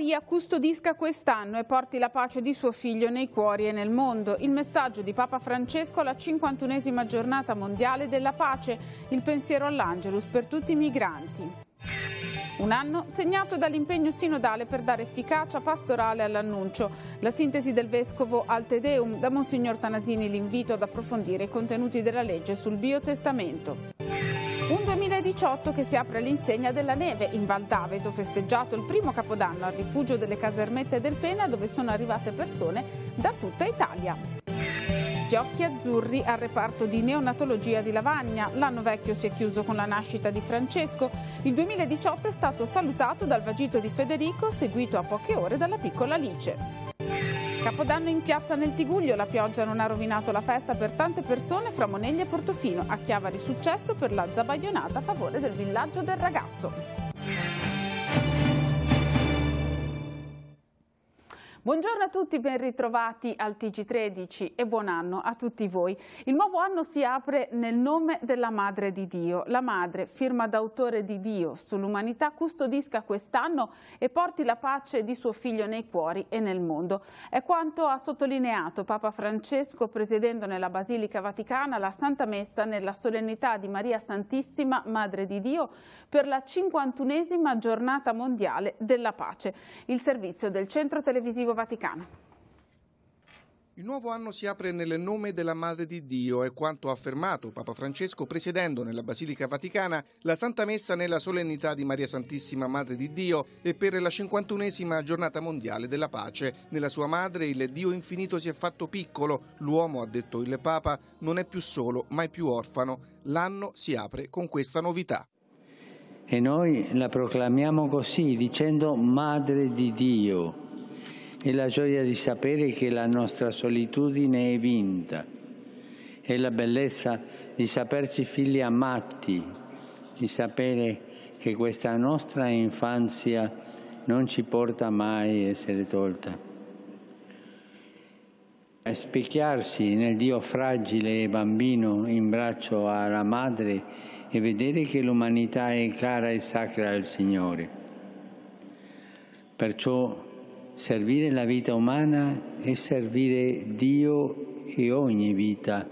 Maria custodisca quest'anno e porti la pace di suo figlio nei cuori e nel mondo. Il messaggio di Papa Francesco alla 51esima giornata mondiale della pace, il pensiero all'Angelus per tutti i migranti. Un anno segnato dall'impegno sinodale per dare efficacia pastorale all'annuncio. La sintesi del Vescovo Altedeum da Monsignor Tanasini l'invito ad approfondire i contenuti della legge sul biotestamento. Un 2018 che si apre all'insegna della neve in Val d'Aveto, festeggiato il primo capodanno al rifugio delle casermette del Pena dove sono arrivate persone da tutta Italia occhi azzurri al reparto di neonatologia di Lavagna. L'anno vecchio si è chiuso con la nascita di Francesco. Il 2018 è stato salutato dal vagito di Federico, seguito a poche ore dalla piccola Alice. Capodanno in piazza nel Tiguglio, la pioggia non ha rovinato la festa per tante persone fra Moneglia e Portofino. A chiava di successo per la zabaglionata a favore del villaggio del ragazzo. Buongiorno a tutti, ben ritrovati al TG13 e buon anno a tutti voi. Il nuovo anno si apre nel nome della Madre di Dio. La Madre, firma d'autore di Dio sull'umanità, custodisca quest'anno e porti la pace di suo figlio nei cuori e nel mondo. È quanto ha sottolineato Papa Francesco presiedendo nella Basilica Vaticana la Santa Messa nella solennità di Maria Santissima, Madre di Dio, per la 51esima giornata mondiale della pace. Il servizio del centro televisivo Concilio Vaticano. Il nuovo anno si apre nel nome della Madre di Dio, è quanto ha affermato Papa Francesco presiedendo nella Basilica Vaticana la Santa Messa nella solennità di Maria Santissima Madre di Dio e per la 51esima giornata mondiale della pace. Nella sua madre il Dio infinito si è fatto piccolo, l'uomo, ha detto il Papa, non è più solo, ma è più orfano. L'anno si apre con questa novità. E noi la proclamiamo così, dicendo Madre di Dio e la gioia di sapere che la nostra solitudine è vinta e la bellezza di saperci figli amati, di sapere che questa nostra infanzia non ci porta mai a essere tolta. E specchiarsi nel Dio fragile e bambino in braccio alla Madre e vedere che l'umanità è cara e sacra al Signore. Perciò Servire la vita umana è servire Dio e ogni vita,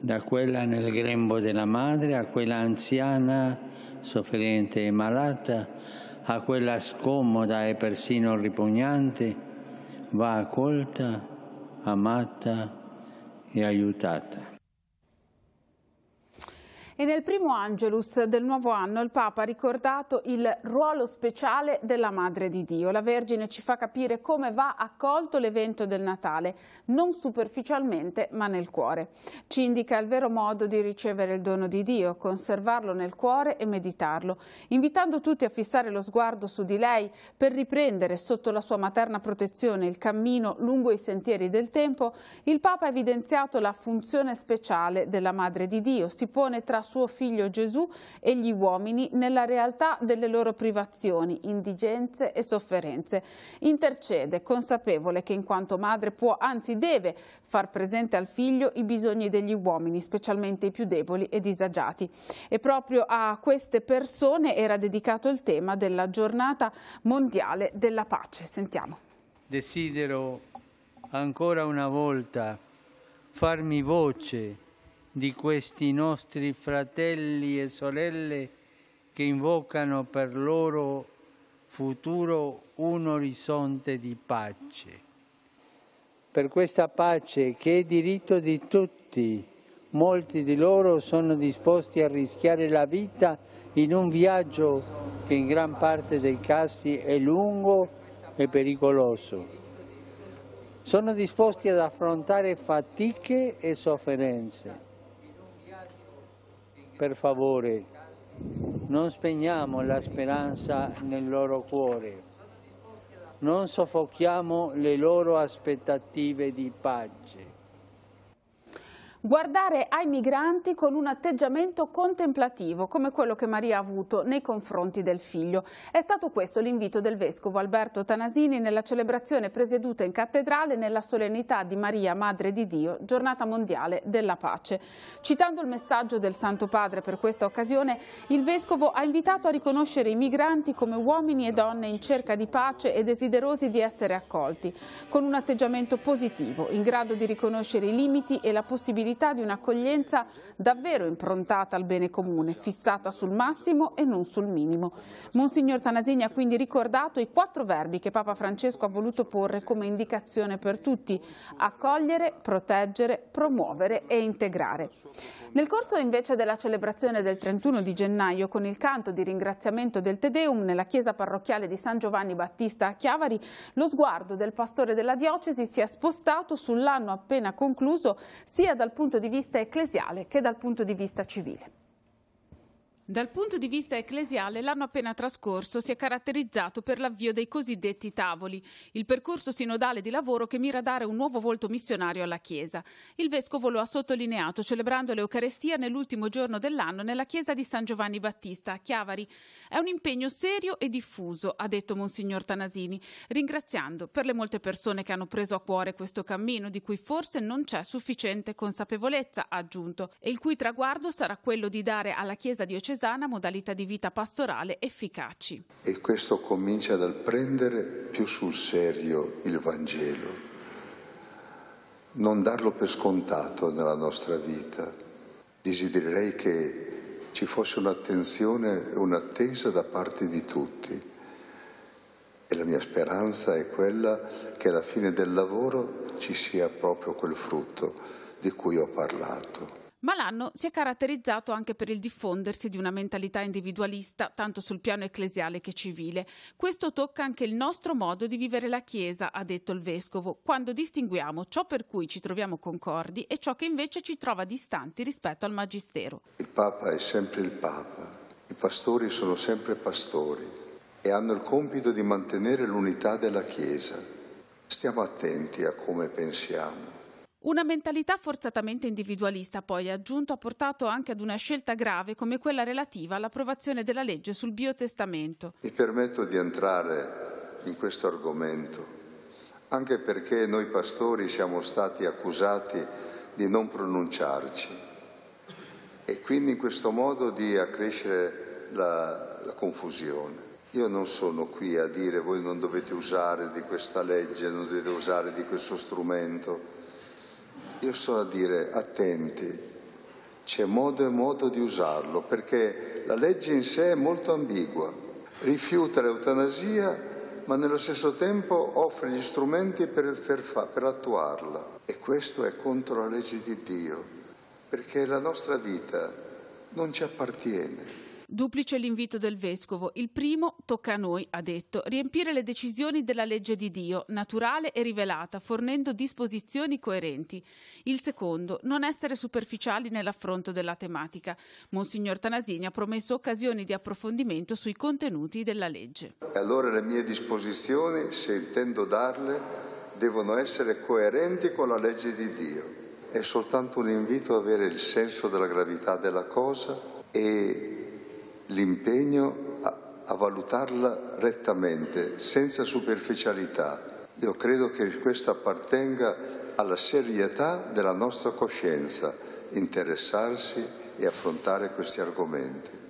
da quella nel grembo della madre a quella anziana, sofferente e malata, a quella scomoda e persino ripugnante, va accolta, amata e aiutata. E nel primo Angelus del nuovo anno il Papa ha ricordato il ruolo speciale della Madre di Dio. La Vergine ci fa capire come va accolto l'evento del Natale, non superficialmente ma nel cuore. Ci indica il vero modo di ricevere il dono di Dio, conservarlo nel cuore e meditarlo, invitando tutti a fissare lo sguardo su di lei per riprendere sotto la sua materna protezione il cammino lungo i sentieri del tempo. Il Papa ha evidenziato la funzione speciale della Madre di Dio, si pone tra suo figlio Gesù e gli uomini nella realtà delle loro privazioni, indigenze e sofferenze. Intercede, consapevole che in quanto madre può, anzi deve, far presente al figlio i bisogni degli uomini, specialmente i più deboli e disagiati. E proprio a queste persone era dedicato il tema della giornata mondiale della pace. Sentiamo. Desidero ancora una volta farmi voce di questi nostri fratelli e sorelle che invocano per loro futuro un orizzonte di pace. Per questa pace che è diritto di tutti, molti di loro sono disposti a rischiare la vita in un viaggio che in gran parte dei casi è lungo e pericoloso. Sono disposti ad affrontare fatiche e sofferenze per favore, non spegniamo la speranza nel loro cuore, non soffochiamo le loro aspettative di pace. Guardare ai migranti con un atteggiamento contemplativo, come quello che Maria ha avuto nei confronti del figlio. È stato questo l'invito del vescovo Alberto Tanasini nella celebrazione presieduta in cattedrale nella solennità di Maria, Madre di Dio, giornata mondiale della pace. Citando il messaggio del Santo Padre per questa occasione, il vescovo ha invitato a riconoscere i migranti come uomini e donne in cerca di pace e desiderosi di essere accolti, con un atteggiamento positivo, in grado di riconoscere i limiti e la possibilità possibilità di un'accoglienza davvero improntata al bene comune, fissata sul massimo e non sul minimo. Monsignor Tanasini ha quindi ricordato i quattro verbi che Papa Francesco ha voluto porre come indicazione per tutti, accogliere, proteggere, promuovere e integrare. Nel corso invece della celebrazione del 31 di gennaio con il canto di ringraziamento del Tedeum nella chiesa parrocchiale di San Giovanni Battista a Chiavari, lo sguardo del pastore della diocesi si è spostato sull'anno appena concluso sia dal punto punto di vista ecclesiale che dal punto di vista civile. Dal punto di vista ecclesiale, l'anno appena trascorso si è caratterizzato per l'avvio dei cosiddetti tavoli, il percorso sinodale di lavoro che mira a dare un nuovo volto missionario alla Chiesa. Il Vescovo lo ha sottolineato celebrando l'Eucarestia nell'ultimo giorno dell'anno nella Chiesa di San Giovanni Battista a Chiavari. È un impegno serio e diffuso, ha detto Monsignor Tanasini, ringraziando per le molte persone che hanno preso a cuore questo cammino di cui forse non c'è sufficiente consapevolezza, ha aggiunto, e il cui traguardo sarà quello di dare alla Chiesa di diocesana diocesana modalità di vita pastorale efficaci. E questo comincia dal prendere più sul serio il Vangelo, non darlo per scontato nella nostra vita. Desidererei che ci fosse un'attenzione e un'attesa da parte di tutti. E la mia speranza è quella che alla fine del lavoro ci sia proprio quel frutto di cui ho parlato. Ma l'anno si è caratterizzato anche per il diffondersi di una mentalità individualista, tanto sul piano ecclesiale che civile. Questo tocca anche il nostro modo di vivere la Chiesa, ha detto il Vescovo, quando distinguiamo ciò per cui ci troviamo concordi e ciò che invece ci trova distanti rispetto al Magistero. Il Papa è sempre il Papa, i pastori sono sempre pastori e hanno il compito di mantenere l'unità della Chiesa. Stiamo attenti a come pensiamo. Una mentalità forzatamente individualista, poi, aggiunto, ha portato anche ad una scelta grave come quella relativa all'approvazione della legge sul biotestamento. Mi permetto di entrare in questo argomento, anche perché noi pastori siamo stati accusati di non pronunciarci e quindi in questo modo di accrescere la, la confusione. Io non sono qui a dire voi non dovete usare di questa legge, non dovete usare di questo strumento io sto a dire, attenti, c'è modo e modo di usarlo, perché la legge in sé è molto ambigua, rifiuta l'eutanasia ma nello stesso tempo offre gli strumenti per, per, per, attuarla. E questo è contro la legge di Dio, perché la nostra vita non ci appartiene. Duplice l'invito del vescovo. Il primo tocca a noi, ha detto, riempire le decisioni della legge di Dio, naturale e rivelata, fornendo disposizioni coerenti. Il secondo, non essere superficiali nell'affronto della tematica. Monsignor Tanasini ha promesso occasioni di approfondimento sui contenuti della legge. Allora le mie disposizioni, se intendo darle, devono essere coerenti con la legge di Dio. È soltanto un invito a avere il senso della gravità della cosa e l'impegno a, a valutarla rettamente, senza superficialità. Io credo che questo appartenga alla serietà della nostra coscienza, interessarsi e affrontare questi argomenti.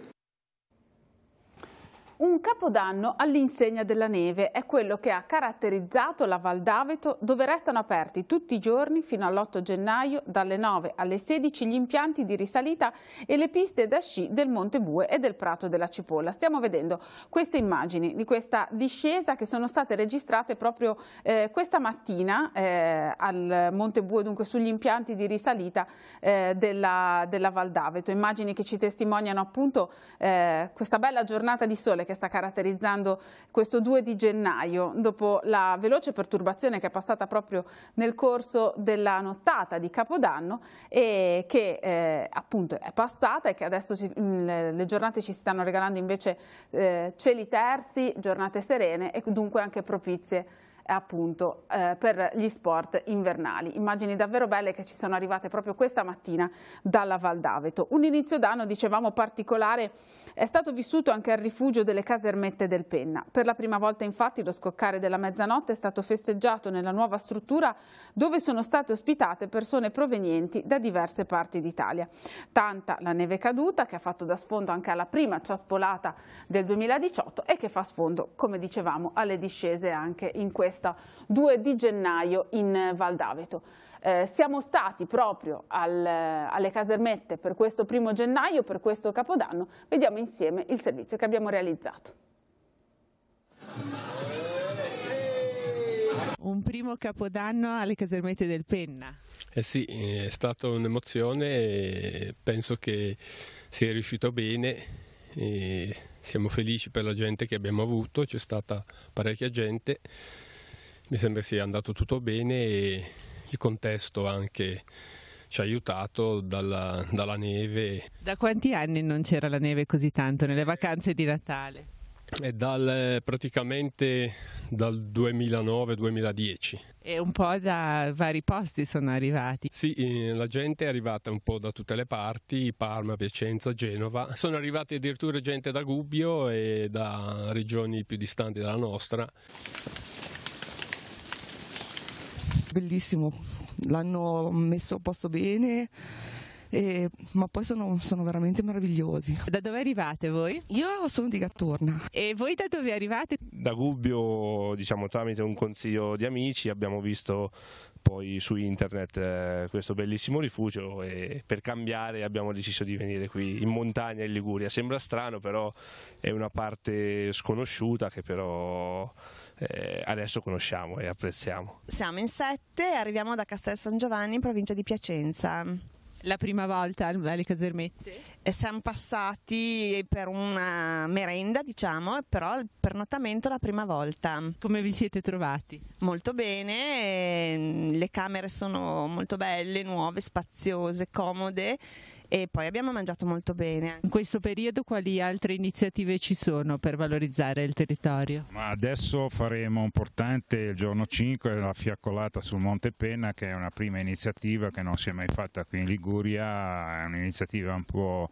Un capodanno all'insegna della neve è quello che ha caratterizzato la Val d'Aveto dove restano aperti tutti i giorni fino all'8 gennaio dalle 9 alle 16 gli impianti di risalita e le piste da sci del Monte Bue e del Prato della Cipolla. Stiamo vedendo queste immagini di questa discesa che sono state registrate proprio eh, questa mattina eh, al Monte Bue, dunque sugli impianti di risalita eh, della, della, Val d'Aveto. Immagini che ci testimoniano appunto eh, questa bella giornata di sole che che sta caratterizzando questo 2 di gennaio, dopo la veloce perturbazione che è passata proprio nel corso della nottata di Capodanno e che eh, appunto è passata e che adesso ci, mm, le giornate ci stanno regalando invece eh, cieli terzi, giornate serene e dunque anche propizie appunto eh, per gli sport invernali. Immagini davvero belle che ci sono arrivate proprio questa mattina dalla Val d'Aveto. Un inizio d'anno, dicevamo, particolare è stato vissuto anche al rifugio delle casermette del Penna. Per la prima volta infatti lo scoccare della mezzanotte è stato festeggiato nella nuova struttura dove sono state ospitate persone provenienti da diverse parti d'Italia. Tanta la neve caduta che ha fatto da sfondo anche alla prima ciaspolata del 2018 e che fa sfondo, come dicevamo, alle discese anche in questo festa 2 di gennaio in Val d'Aveto. Eh, siamo stati proprio al, alle casermette per questo primo gennaio, per questo capodanno. Vediamo insieme il servizio che abbiamo realizzato. Un primo capodanno alle casermette del Penna. Eh sì, è stata un'emozione, penso che sia riuscito bene siamo felici per la gente che abbiamo avuto, c'è stata parecchia gente mi sembra sia andato tutto bene e il contesto anche ci ha aiutato dalla, dalla neve. Da quanti anni non c'era la neve così tanto nelle vacanze di Natale? È dal, praticamente dal 2009-2010. E un po' da vari posti sono arrivati. Sì, eh, la gente è arrivata un po' da tutte le parti, Parma, Piacenza, Genova. Sono arrivati addirittura gente da Gubbio e da regioni più distanti dalla nostra bellissimo, l'hanno messo a posto bene. E, ma poi sono, sono, veramente meravigliosi. Da dove arrivate voi? Io sono di Gattorna. E voi da dove arrivate? Da Gubbio, diciamo tramite un consiglio di amici, abbiamo visto poi su internet eh, questo bellissimo rifugio e per cambiare abbiamo deciso di venire qui in montagna in Liguria. Sembra strano però è una parte sconosciuta che però eh, adesso conosciamo e apprezziamo. Siamo in sette e arriviamo da Castel San Giovanni in provincia di Piacenza la prima volta alle casermette? E siamo passati per una merenda, diciamo, però il pernottamento la prima volta. Come vi siete trovati? Molto bene, ehm, le camere sono molto belle, nuove, spaziose, comode e poi abbiamo mangiato molto bene. In questo periodo quali altre iniziative ci sono per valorizzare il territorio? Ma adesso faremo importante il giorno 5 la fiaccolata sul Monte Penna che è una prima iniziativa che non si è mai fatta qui in Liguria, è un'iniziativa un po'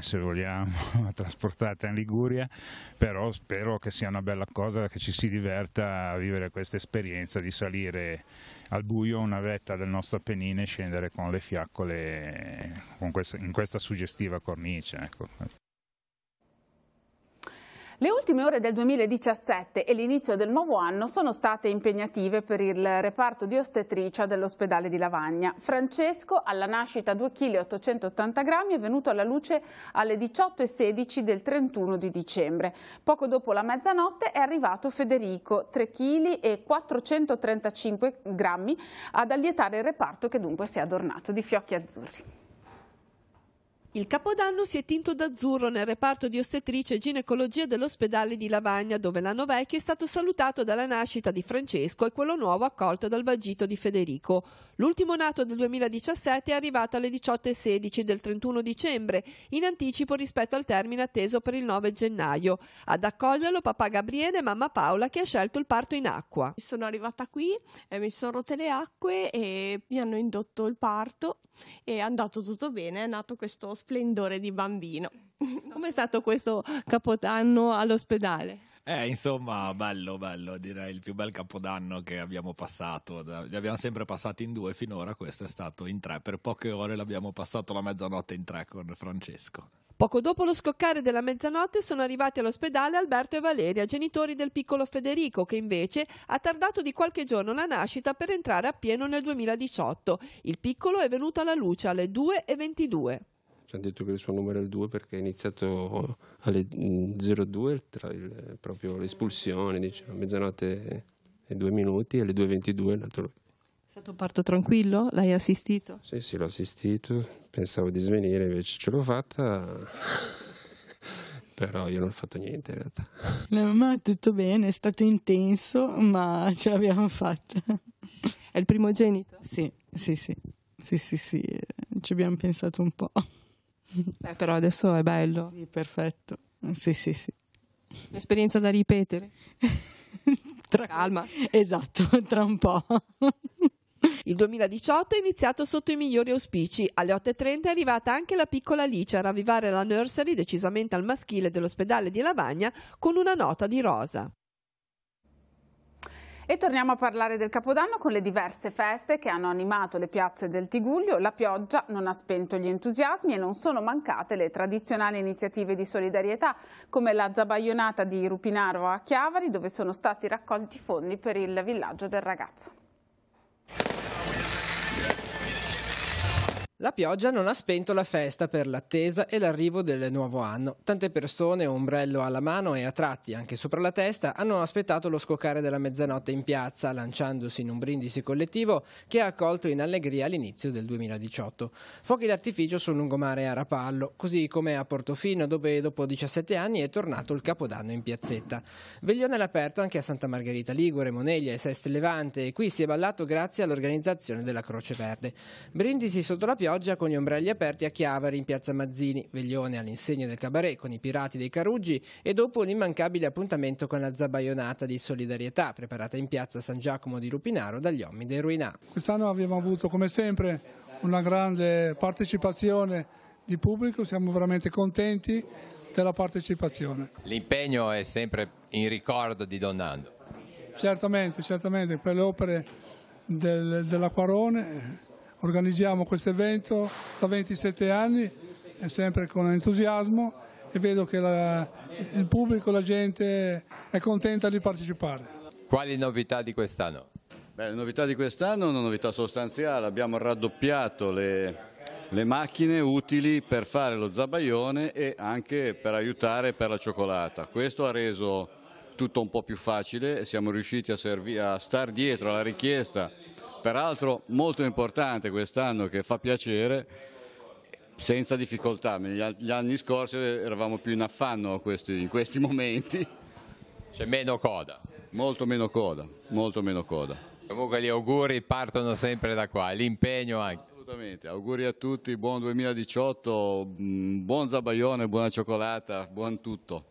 se vogliamo, trasportata in Liguria, però spero che sia una bella cosa, che ci si diverta a vivere questa esperienza di salire al buio una vetta del nostro Appennino e scendere con le fiaccole questa, in questa suggestiva cornice. Ecco. Le ultime ore del 2017 e l'inizio del nuovo anno sono state impegnative per il reparto di ostetricia dell'ospedale di Lavagna. Francesco, alla nascita 2,880 kg, è venuto alla luce alle 18.16 del 31 di dicembre. Poco dopo la mezzanotte è arrivato Federico, 3,435 kg, ad allietare il reparto che dunque si è adornato di fiocchi azzurri. Il capodanno si è tinto d'azzurro nel reparto di ostetrice e ginecologia dell'ospedale di Lavagna, dove l'anno vecchio è stato salutato dalla nascita di Francesco e quello nuovo accolto dal vagito di Federico. L'ultimo nato del 2017 è arrivato alle 18.16 del 31 dicembre, in anticipo rispetto al termine atteso per il 9 gennaio. Ad accoglierlo papà Gabriele e mamma Paola che ha scelto il parto in acqua. Sono arrivata qui, eh, mi sono rotte le acque e mi hanno indotto il parto e è andato tutto bene, è nato questo ospedale splendore di bambino. Com'è stato questo capodanno all'ospedale? Eh, insomma, bello, bello, direi il più bel capodanno che abbiamo passato. Li abbiamo sempre passati in due finora, questo è stato in tre. Per poche ore l'abbiamo passato la mezzanotte in tre con Francesco. Poco dopo lo scoccare della mezzanotte sono arrivati all'ospedale Alberto e Valeria, genitori del piccolo Federico, che invece ha tardato di qualche giorno la nascita per entrare appieno nel 2018. Il piccolo è venuto alla luce alle 2.22 ci hanno detto che il suo numero è il 2 perché è iniziato eh, alle 02 mm, tra il, proprio l'espulsione, diciamo, mezzanotte e due minuti alle 2.22 è nato lui. È stato un parto tranquillo? L'hai assistito? Sì, sì, l'ho assistito, pensavo di svenire, invece ce l'ho fatta. però io non ho fatto niente in realtà. No, ma tutto bene, è stato intenso, ma ce l'abbiamo fatta. È il primogenito? Sì, sì, sì, sì, sì, sì, eh, ci abbiamo pensato un po'. Beh, però adesso è bello. Sì, perfetto. Sì, sì, sì. Un'esperienza da ripetere. tra calma. Esatto, tra un po'. Il 2018 è iniziato sotto i migliori auspici. Alle 8.30 è arrivata anche la piccola Alice a ravvivare la nursery decisamente al maschile dell'ospedale di Lavagna con una nota di rosa. E torniamo a parlare del Capodanno con le diverse feste che hanno animato le piazze del Tiguglio. La pioggia non ha spento gli entusiasmi e non sono mancate le tradizionali iniziative di solidarietà come la zabaionata di Rupinaro a Chiavari dove sono stati raccolti fondi per il villaggio del ragazzo. La pioggia non ha spento la festa per l'attesa e l'arrivo del nuovo anno. Tante persone, ombrello alla mano e a tratti anche sopra la testa, hanno aspettato lo scoccare della mezzanotte in piazza, lanciandosi in un brindisi collettivo che ha accolto in allegria l'inizio del 2018. Fuochi d'artificio sul lungomare a Rapallo, così come a Portofino, dove dopo 17 anni è tornato il capodanno in piazzetta. Veglione all'aperto anche a Santa Margherita Ligure, Moneglia e Sest Levante, e qui si è ballato grazie all'organizzazione della Croce Verde. Brindisi sotto la pioggia pioggia con gli ombrelli aperti a Chiavari in piazza Mazzini, veglione all'insegna del cabaret con i pirati dei Caruggi e dopo un immancabile appuntamento con la zabaionata di solidarietà preparata in piazza San Giacomo di Rupinaro dagli uomini dei Ruinà. Quest'anno abbiamo avuto come sempre una grande partecipazione di pubblico, siamo veramente contenti della partecipazione. L'impegno è sempre in ricordo di Donnando. Certamente, certamente, per le opere del, dell'Acquarone Organizziamo questo evento da 27 anni, eh, sempre con entusiasmo e vedo che la, il pubblico, la gente è contenta di partecipare. Quali novità di quest'anno? Beh, le novità di quest'anno sono una novità sostanziale, abbiamo raddoppiato le, le, macchine utili per fare lo zabaione e anche per aiutare per la cioccolata. Questo ha reso tutto un po' più facile, siamo riusciti a, a star dietro alla richiesta peraltro molto importante quest'anno che fa piacere, senza difficoltà. Negli anni scorsi eravamo più in affanno questi, in questi momenti. C'è meno coda. Molto meno coda, molto meno coda. Comunque gli auguri partono sempre da qua, l'impegno anche. Assolutamente, auguri a tutti, buon 2018, mm, buon zabaione, buona cioccolata, buon tutto.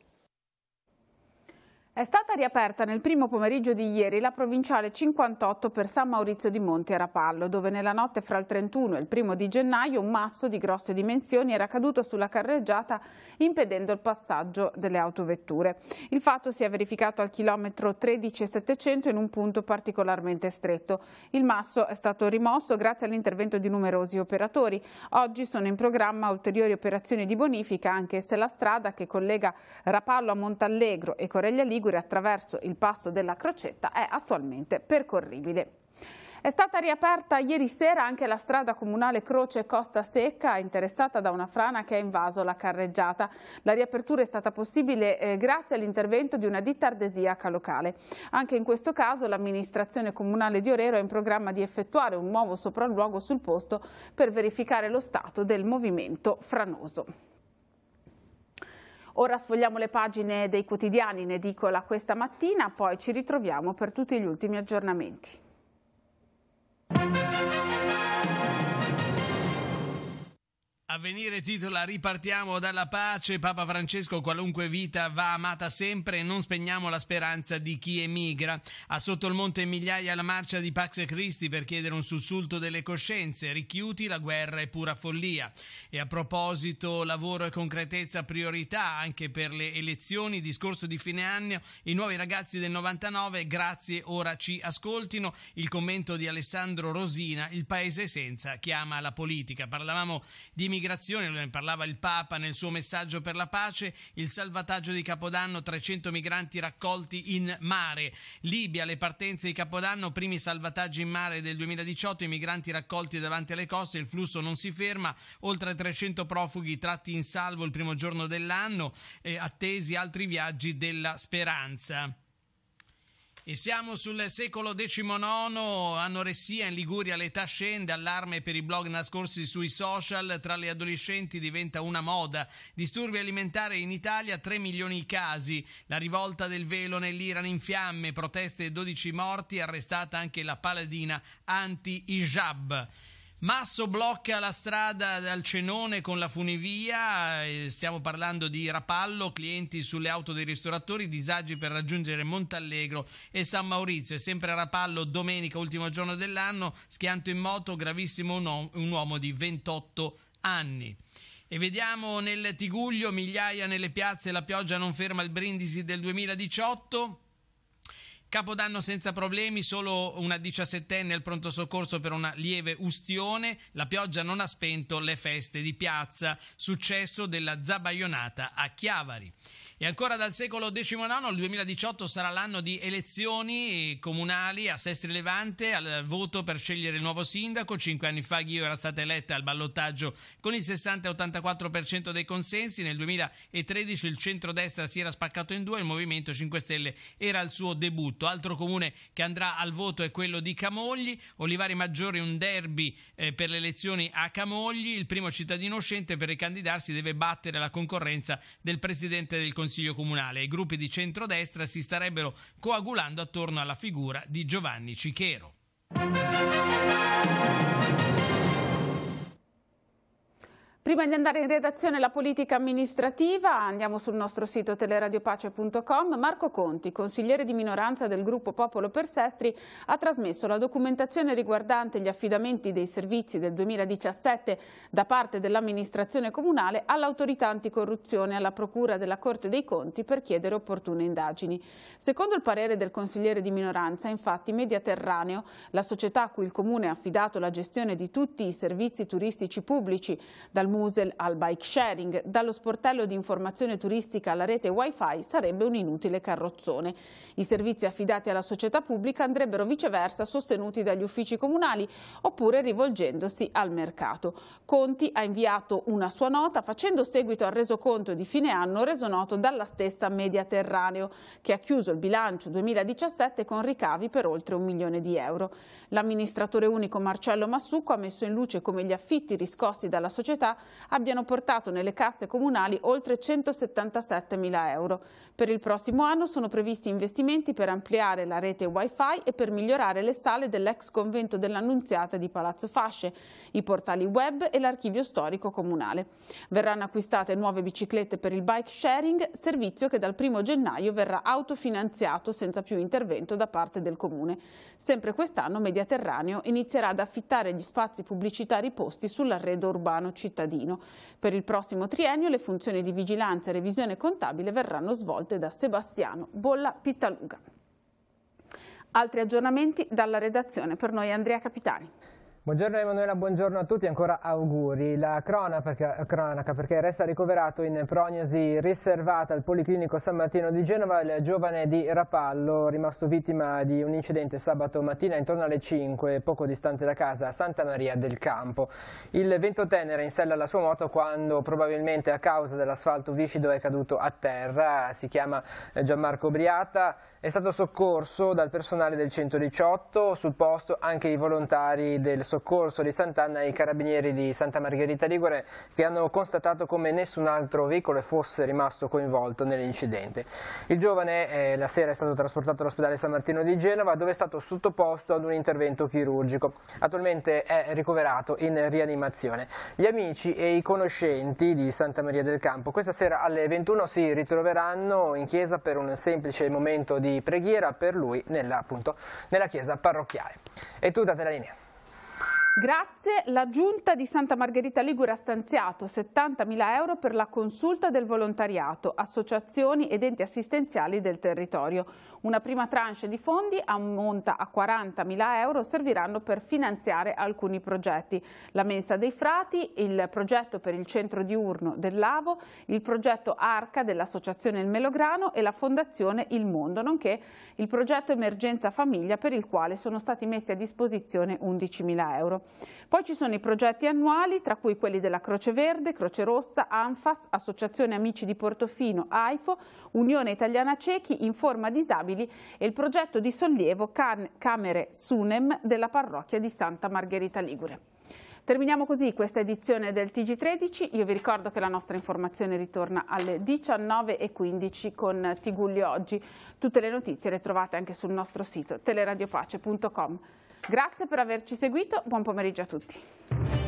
È stata riaperta nel primo pomeriggio di ieri la provinciale 58 per San Maurizio di Monte a Rapallo, dove nella notte fra il 31 e il 1 di gennaio un masso di grosse dimensioni era caduto sulla carreggiata impedendo il passaggio delle autovetture. Il fatto si è verificato al chilometro 13700 in un punto particolarmente stretto. Il masso è stato rimosso grazie all'intervento di numerosi operatori. Oggi sono in programma ulteriori operazioni di bonifica anche se la strada che collega Rapallo a Montallegro e Coreglia Ligure Ligure attraverso il passo della Crocetta è attualmente percorribile. È stata riaperta ieri sera anche la strada comunale Croce Costa Secca, interessata da una frana che ha invaso la carreggiata. La riapertura è stata possibile eh, grazie all'intervento di una ditta ardesiaca locale. Anche in questo caso l'amministrazione comunale di Orero è in programma di effettuare un nuovo sopralluogo sul posto per verificare lo stato del movimento franoso. Ora sfogliamo le pagine dei quotidiani in edicola questa mattina, poi ci ritroviamo per tutti gli ultimi aggiornamenti. Avvenire titola Ripartiamo dalla pace, Papa Francesco qualunque vita va amata sempre e non spegniamo la speranza di chi emigra. A sotto il monte migliaia la marcia di Pax Christi per chiedere un sussulto delle coscienze, richiuti la guerra è pura follia. E a proposito lavoro e concretezza priorità anche per le elezioni, discorso di fine anno, i nuovi ragazzi del 99, grazie ora ci ascoltino, il commento di Alessandro Rosina, il paese senza chiama la politica. Parlavamo di immigrazione migrazione, ne parlava il Papa nel suo messaggio per la pace, il salvataggio di Capodanno, 300 migranti raccolti in mare, Libia, le partenze di Capodanno, primi salvataggi in mare del 2018, i migranti raccolti davanti alle coste, il flusso non si ferma, oltre 300 profughi tratti in salvo il primo giorno dell'anno, eh, attesi altri viaggi della speranza. E siamo sul secolo XIX, anoressia in Liguria, l'età scende, allarme per i blog nascosti sui social, tra le adolescenti diventa una moda, disturbi alimentari in Italia 3 milioni di casi, la rivolta del velo nell'Iran in fiamme, proteste e 12 morti, arrestata anche la paladina anti ijab Masso blocca la strada dal Cenone con la funivia, eh, stiamo parlando di Rapallo, clienti sulle auto dei ristoratori, disagi per raggiungere Montallegro e San Maurizio. E sempre a Rapallo, domenica, ultimo giorno dell'anno, schianto in moto, gravissimo un uomo di 28 anni. E vediamo nel Tiguglio migliaia nelle piazze, la pioggia non ferma il Brindisi del 2018. Capodanno senza problemi, solo una diciassettenne al pronto soccorso per una lieve ustione. La pioggia non ha spento le feste di piazza. Successo della zabaionata a Chiavari. E ancora dal secolo XIX il 2018 sarà l'anno di elezioni comunali a Sestri Levante, al voto per scegliere il nuovo sindaco. Cinque anni fa Ghio era stata eletta al ballottaggio con il 60-84% dei consensi. Nel 2013 il centrodestra si era spaccato in due, il Movimento 5 Stelle era al suo debutto. Altro comune che andrà al voto è quello di Camogli. Olivari Maggiore un derby eh, per le elezioni a Camogli. Il primo cittadino uscente per ricandidarsi deve battere la concorrenza del presidente del Consiglio Consiglio Comunale. I gruppi di centrodestra si starebbero coagulando attorno alla figura di Giovanni Cichero. Prima di andare in redazione la politica amministrativa, andiamo sul nostro sito teleradiopace.com. Marco Conti, consigliere di minoranza del gruppo Popolo per Sestri, ha trasmesso la documentazione riguardante gli affidamenti dei servizi del 2017 da parte dell'amministrazione comunale all'autorità anticorruzione e alla Procura della Corte dei Conti per chiedere opportune indagini. Secondo il parere del consigliere di minoranza, infatti, Mediaterraneo, la società a cui il Comune ha affidato la gestione di tutti i servizi turistici pubblici, dal musel al bike sharing. Dallo sportello di informazione turistica alla rete wifi sarebbe un inutile carrozzone. I servizi affidati alla società pubblica andrebbero viceversa sostenuti dagli uffici comunali oppure rivolgendosi al mercato. Conti ha inviato una sua nota facendo seguito al resoconto di fine anno reso noto dalla stessa Mediaterraneo che ha chiuso il bilancio 2017 con ricavi per oltre un milione di euro. L'amministratore unico Marcello Massucco ha messo in luce come gli affitti riscossi dalla società abbiano portato nelle casse comunali oltre 177 mila euro. Per il prossimo anno sono previsti investimenti per ampliare la rete wifi e per migliorare le sale dell'ex convento dell'Annunziata di Palazzo Fasce, i portali web e l'archivio storico comunale. Verranno acquistate nuove biciclette per il bike sharing, servizio che dal 1 gennaio verrà autofinanziato senza più intervento da parte del Comune. Sempre quest'anno Mediaterraneo inizierà ad affittare gli spazi pubblicitari posti sull'arredo urbano cittadino cittadino. Per il prossimo triennio le funzioni di vigilanza e revisione contabile verranno svolte da Sebastiano Bolla Pittaluga. Altri aggiornamenti dalla redazione per noi Andrea Capitani. Buongiorno Emanuela, buongiorno a tutti, ancora auguri. La cronaca, perché resta ricoverato in prognosi riservata al Policlinico San Martino di Genova il giovane di Rapallo, rimasto vittima di un incidente sabato mattina intorno alle 5, poco distante da casa, a Santa Maria del Campo. Il vento enne era in sella alla sua moto quando probabilmente a causa dell'asfalto viscido è caduto a terra. Si chiama Gianmarco Briata, è stato soccorso dal personale del 118, sul posto anche i volontari del soccorso soccorso di Sant'Anna e i carabinieri di Santa Margherita Ligure che hanno constatato come nessun altro veicolo fosse rimasto coinvolto nell'incidente. Il giovane eh, la sera è stato trasportato all'ospedale San Martino di Genova dove è stato sottoposto ad un intervento chirurgico. Attualmente è ricoverato in rianimazione. Gli amici e i conoscenti di Santa Maria del Campo questa sera alle 21 si ritroveranno in chiesa per un semplice momento di preghiera per lui nella, appunto, nella chiesa parrocchiale. E tu date la linea. Grazie, la Giunta di Santa Margherita Ligure ha stanziato 70.000 euro per la consulta del volontariato, associazioni ed enti assistenziali del territorio. Una prima tranche di fondi ammonta a 40.000 euro serviranno per finanziare alcuni progetti. La Mensa dei Frati, il progetto per il centro diurno del Lavo, il progetto Arca dell'Associazione Il Melograno e la Fondazione Il Mondo, nonché il progetto Emergenza Famiglia per il quale sono stati messi a disposizione 11.000 euro. Poi ci sono i progetti annuali, tra cui quelli della Croce Verde, Croce Rossa, ANFAS, Associazione Amici di Portofino, AIFO, Unione Italiana Ciechi, Informa Disabili e il progetto di sollievo Can Camere Sunem della parrocchia di Santa Margherita Ligure. Terminiamo così questa edizione del TG13. Io vi ricordo che la nostra informazione ritorna alle 19.15 con Tigulli Oggi. Tutte le notizie le trovate anche sul nostro sito teleradiopace.com. Grazie per averci seguito, buon pomeriggio a tutti.